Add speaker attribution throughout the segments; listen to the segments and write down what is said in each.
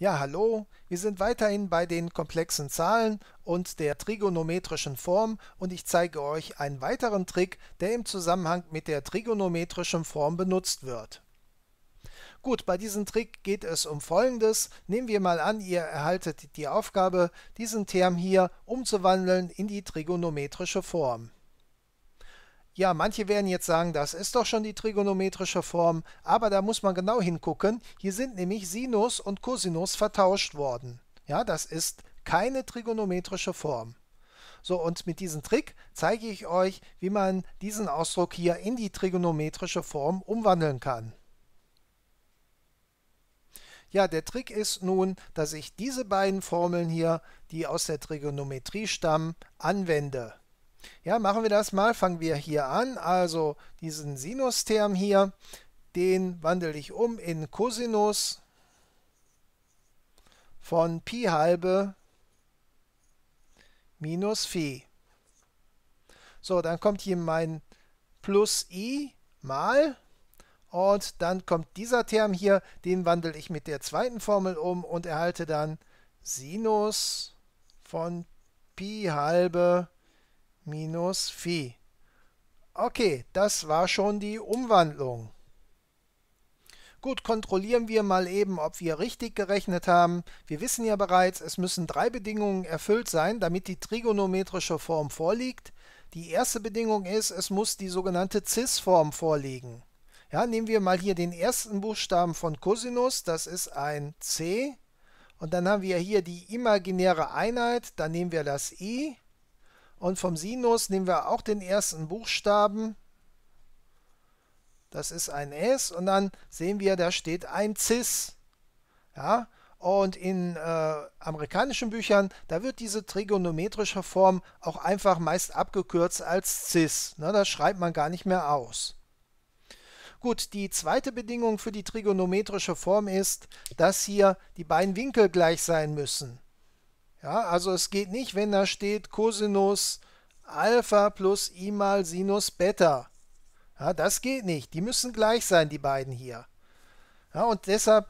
Speaker 1: Ja, hallo, wir sind weiterhin bei den komplexen Zahlen und der trigonometrischen Form und ich zeige euch einen weiteren Trick, der im Zusammenhang mit der trigonometrischen Form benutzt wird. Gut, bei diesem Trick geht es um Folgendes. Nehmen wir mal an, ihr erhaltet die Aufgabe, diesen Term hier umzuwandeln in die trigonometrische Form. Ja, manche werden jetzt sagen, das ist doch schon die trigonometrische Form, aber da muss man genau hingucken. Hier sind nämlich Sinus und Cosinus vertauscht worden. Ja, das ist keine trigonometrische Form. So, und mit diesem Trick zeige ich euch, wie man diesen Ausdruck hier in die trigonometrische Form umwandeln kann. Ja, der Trick ist nun, dass ich diese beiden Formeln hier, die aus der Trigonometrie stammen, anwende. Ja, machen wir das mal. Fangen wir hier an. Also diesen Sinus-Term hier, den wandle ich um in Cosinus von Pi halbe minus Phi. So, dann kommt hier mein plus i mal und dann kommt dieser Term hier, den wandle ich mit der zweiten Formel um und erhalte dann Sinus von Pi halbe minus Phi. Okay, das war schon die Umwandlung. Gut, kontrollieren wir mal eben, ob wir richtig gerechnet haben. Wir wissen ja bereits, es müssen drei Bedingungen erfüllt sein, damit die trigonometrische Form vorliegt. Die erste Bedingung ist, es muss die sogenannte Cis-Form vorliegen. Ja, nehmen wir mal hier den ersten Buchstaben von Cosinus, das ist ein C. Und dann haben wir hier die imaginäre Einheit, dann nehmen wir das I. Und vom Sinus nehmen wir auch den ersten Buchstaben. Das ist ein S. Und dann sehen wir, da steht ein Cis. Ja, und in äh, amerikanischen Büchern, da wird diese trigonometrische Form auch einfach meist abgekürzt als cis. Ne, das schreibt man gar nicht mehr aus. Gut, die zweite Bedingung für die trigonometrische Form ist, dass hier die beiden Winkel gleich sein müssen. Ja, also es geht nicht, wenn da steht Cosinus Alpha plus I mal Sinus Beta. Ja, das geht nicht. Die müssen gleich sein, die beiden hier. Ja, und deshalb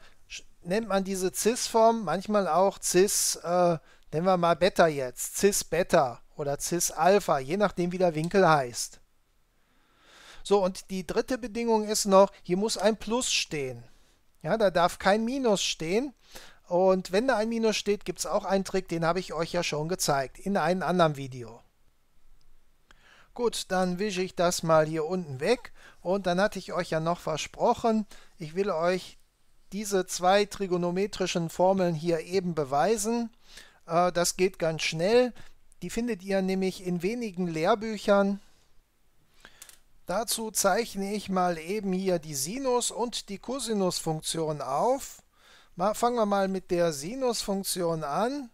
Speaker 1: nennt man diese Cis-Form manchmal auch Cis, äh, nennen wir mal Beta jetzt, Cis Beta oder Cis Alpha, je nachdem wie der Winkel heißt. So, und die dritte Bedingung ist noch, hier muss ein Plus stehen. Ja, da darf kein Minus stehen, und wenn da ein Minus steht, gibt es auch einen Trick, den habe ich euch ja schon gezeigt, in einem anderen Video. Gut, dann wische ich das mal hier unten weg und dann hatte ich euch ja noch versprochen, ich will euch diese zwei trigonometrischen Formeln hier eben beweisen. Äh, das geht ganz schnell. Die findet ihr nämlich in wenigen Lehrbüchern. Dazu zeichne ich mal eben hier die Sinus- und die Cosinus-Funktion auf. Mal, fangen wir mal mit der Sinusfunktion an.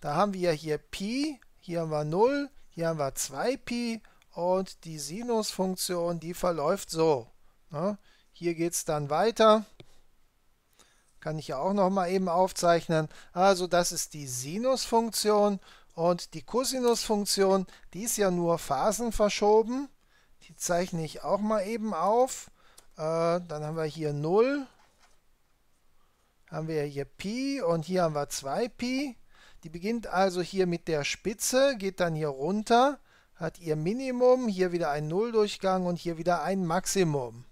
Speaker 1: Da haben wir hier Pi, hier haben wir 0, hier haben wir 2Pi und die Sinusfunktion, die verläuft so. Ne? Hier geht es dann weiter. Kann ich ja auch nochmal eben aufzeichnen. Also das ist die Sinusfunktion und die Cosinusfunktion, die ist ja nur phasenverschoben. Die zeichne ich auch mal eben auf. Äh, dann haben wir hier 0 haben wir hier Pi und hier haben wir 2Pi. Die beginnt also hier mit der Spitze, geht dann hier runter, hat ihr Minimum, hier wieder ein Nulldurchgang und hier wieder ein Maximum.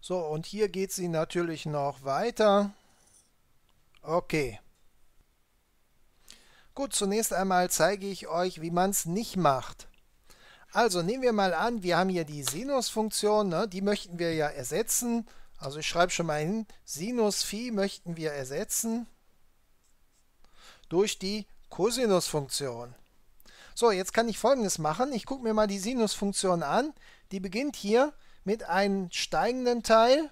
Speaker 1: So, und hier geht sie natürlich noch weiter. Okay. Gut, zunächst einmal zeige ich euch, wie man es nicht macht. Also nehmen wir mal an, wir haben hier die Sinusfunktion, ne? die möchten wir ja ersetzen also ich schreibe schon mal hin, Sinus Phi möchten wir ersetzen durch die Cosinusfunktion. So, jetzt kann ich folgendes machen. Ich gucke mir mal die Sinusfunktion an. Die beginnt hier mit einem steigenden Teil,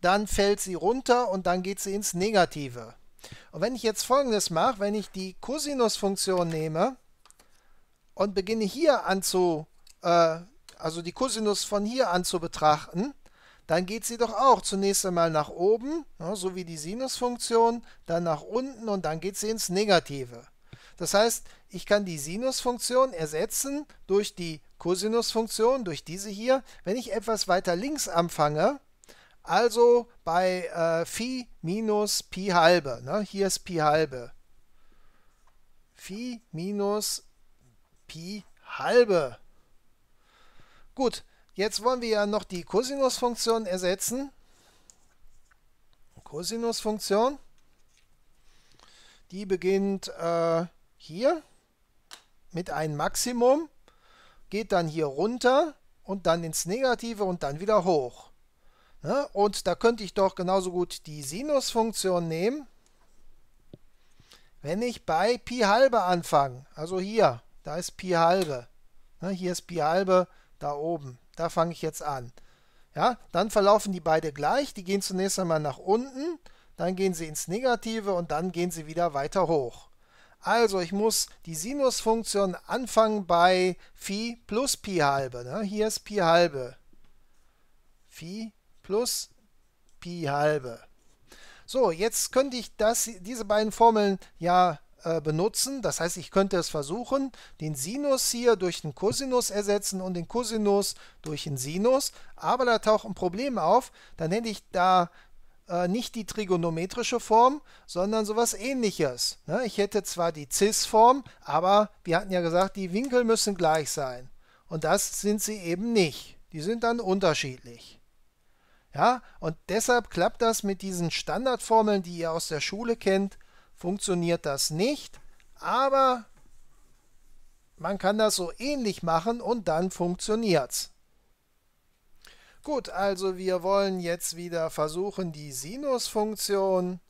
Speaker 1: dann fällt sie runter und dann geht sie ins Negative. Und wenn ich jetzt folgendes mache, wenn ich die Cosinusfunktion nehme und beginne hier an zu, äh, also die Cosinus von hier an zu betrachten, dann geht sie doch auch zunächst einmal nach oben, ja, so wie die Sinusfunktion, dann nach unten und dann geht sie ins Negative. Das heißt, ich kann die Sinusfunktion ersetzen durch die Cosinusfunktion, durch diese hier, wenn ich etwas weiter links anfange, also bei äh, Phi minus Pi halbe. Ne? Hier ist Pi halbe. Phi minus Pi halbe. Gut, Jetzt wollen wir ja noch die Cosinus-Funktion ersetzen. Cosinus-Funktion. Die beginnt äh, hier mit einem Maximum, geht dann hier runter und dann ins Negative und dann wieder hoch. Ne? Und da könnte ich doch genauso gut die Sinus-Funktion nehmen, wenn ich bei Pi halbe anfange. Also hier, da ist Pi halbe. Ne? Hier ist Pi halbe, da oben. Da fange ich jetzt an. Ja, dann verlaufen die beide gleich. Die gehen zunächst einmal nach unten, dann gehen sie ins Negative und dann gehen sie wieder weiter hoch. Also ich muss die Sinusfunktion anfangen bei Phi plus Pi halbe. Ne? Hier ist Pi halbe. Phi plus Pi halbe. So, jetzt könnte ich das, diese beiden Formeln ja äh, benutzen. Das heißt, ich könnte es versuchen, den Sinus hier durch den Cosinus ersetzen und den Cosinus durch den Sinus. Aber da taucht ein Problem auf. Dann hätte ich da äh, nicht die trigonometrische Form, sondern sowas ähnliches. Ne? Ich hätte zwar die Cis-Form, aber wir hatten ja gesagt, die Winkel müssen gleich sein. Und das sind sie eben nicht. Die sind dann unterschiedlich. Ja, und deshalb klappt das mit diesen Standardformeln, die ihr aus der Schule kennt, funktioniert das nicht, aber man kann das so ähnlich machen und dann funktioniert's. Gut, also wir wollen jetzt wieder versuchen, die Sinusfunktion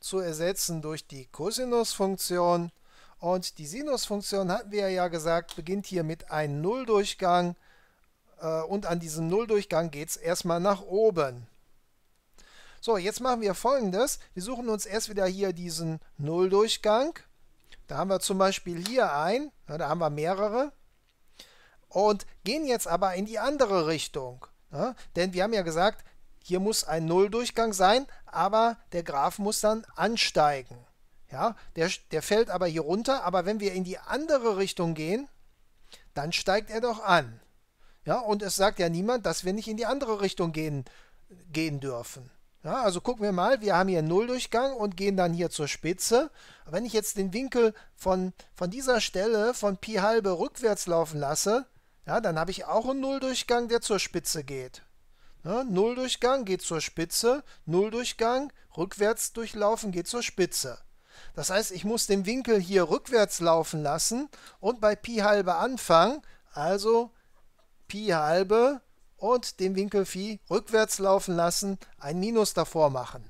Speaker 1: zu ersetzen durch die Cosinusfunktion. Und die Sinusfunktion, hatten wir ja gesagt, beginnt hier mit einem Nulldurchgang. Äh, und an diesem Nulldurchgang geht es erstmal nach oben. So, jetzt machen wir folgendes. Wir suchen uns erst wieder hier diesen Nulldurchgang. Da haben wir zum Beispiel hier einen. ja, da haben wir mehrere. Und gehen jetzt aber in die andere Richtung. Ja, denn wir haben ja gesagt, hier muss ein Nulldurchgang sein, aber der Graph muss dann ansteigen. Ja, der, der fällt aber hier runter, aber wenn wir in die andere Richtung gehen, dann steigt er doch an. Ja, und es sagt ja niemand, dass wir nicht in die andere Richtung gehen, gehen dürfen. Ja, also gucken wir mal, wir haben hier einen Nulldurchgang und gehen dann hier zur Spitze. Wenn ich jetzt den Winkel von, von dieser Stelle von Pi halbe rückwärts laufen lasse, ja, dann habe ich auch einen Nulldurchgang, der zur Spitze geht. Ja, Nulldurchgang geht zur Spitze, Nulldurchgang rückwärts durchlaufen geht zur Spitze. Das heißt, ich muss den Winkel hier rückwärts laufen lassen und bei Pi halbe anfangen, also Pi halbe und den Winkel Phi rückwärts laufen lassen, ein Minus davor machen.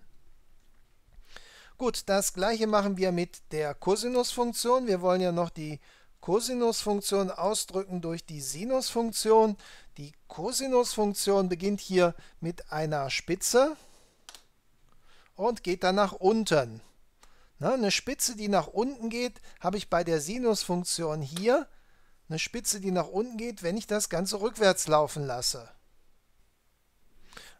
Speaker 1: Gut, das gleiche machen wir mit der Cosinusfunktion. Wir wollen ja noch die Cosinusfunktion ausdrücken durch die Sinusfunktion. Die Cosinusfunktion beginnt hier mit einer Spitze und geht dann nach unten. Na, eine Spitze, die nach unten geht, habe ich bei der Sinusfunktion hier eine Spitze, die nach unten geht, wenn ich das Ganze rückwärts laufen lasse.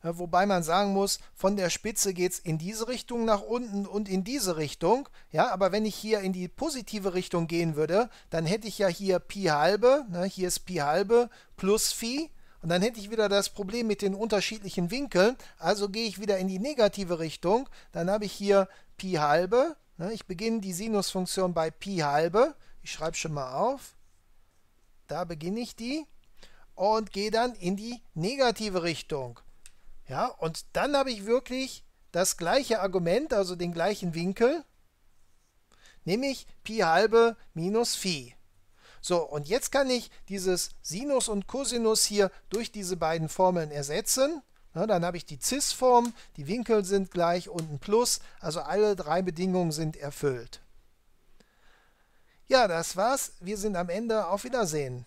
Speaker 1: Wobei man sagen muss, von der Spitze geht es in diese Richtung nach unten und in diese Richtung. Ja, aber wenn ich hier in die positive Richtung gehen würde, dann hätte ich ja hier Pi halbe, ne, hier ist Pi halbe plus Phi. Und dann hätte ich wieder das Problem mit den unterschiedlichen Winkeln. Also gehe ich wieder in die negative Richtung. Dann habe ich hier Pi halbe. Ne, ich beginne die Sinusfunktion bei Pi halbe. Ich schreibe schon mal auf da beginne ich die und gehe dann in die negative Richtung. Ja, und dann habe ich wirklich das gleiche Argument, also den gleichen Winkel, nämlich Pi halbe minus Phi. So, und jetzt kann ich dieses Sinus und Cosinus hier durch diese beiden Formeln ersetzen. Na, dann habe ich die Cis-Form, die Winkel sind gleich und ein Plus, also alle drei Bedingungen sind erfüllt. Ja, das war's. Wir sind am Ende. Auf Wiedersehen.